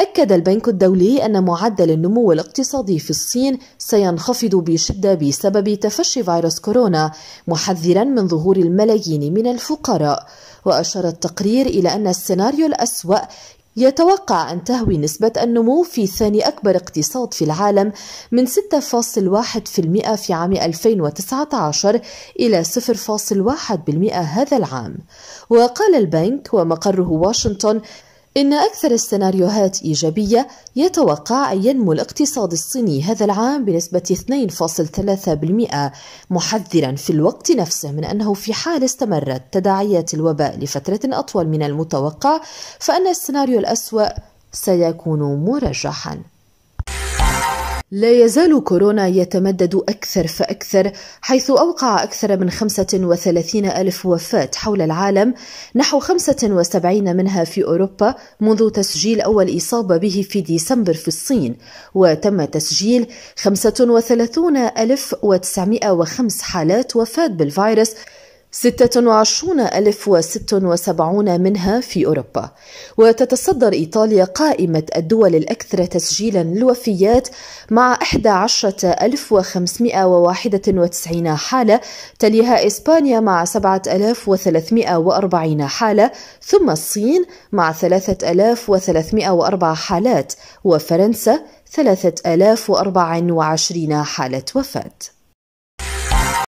أكد البنك الدولي أن معدل النمو الاقتصادي في الصين سينخفض بشدة بسبب تفشي فيروس كورونا محذرا من ظهور الملايين من الفقراء وأشار التقرير إلى أن السيناريو الأسوأ يتوقع أن تهوي نسبة النمو في ثاني أكبر اقتصاد في العالم من 6.1% في عام 2019 إلى 0.1% هذا العام وقال البنك ومقره واشنطن إن أكثر السيناريوهات إيجابية يتوقع أن ينمو الاقتصاد الصيني هذا العام بنسبة 2.3% محذرا في الوقت نفسه من أنه في حال استمرت تداعيات الوباء لفترة أطول من المتوقع فأن السيناريو الأسوأ سيكون مرجحا لا يزال كورونا يتمدد أكثر فأكثر حيث أوقع أكثر من 35 ألف وفاة حول العالم نحو 75 منها في أوروبا منذ تسجيل أول إصابة به في ديسمبر في الصين وتم تسجيل 35 ألف وتسعمائة وخمس حالات وفاة بالفيروس 26,076 منها في أوروبا وتتصدر إيطاليا قائمة الدول الأكثر تسجيلا للوفيات مع 11591 حالة تليها إسبانيا مع 7340 حالة ثم الصين مع 3304 حالات وفرنسا 3024 حالة وفاة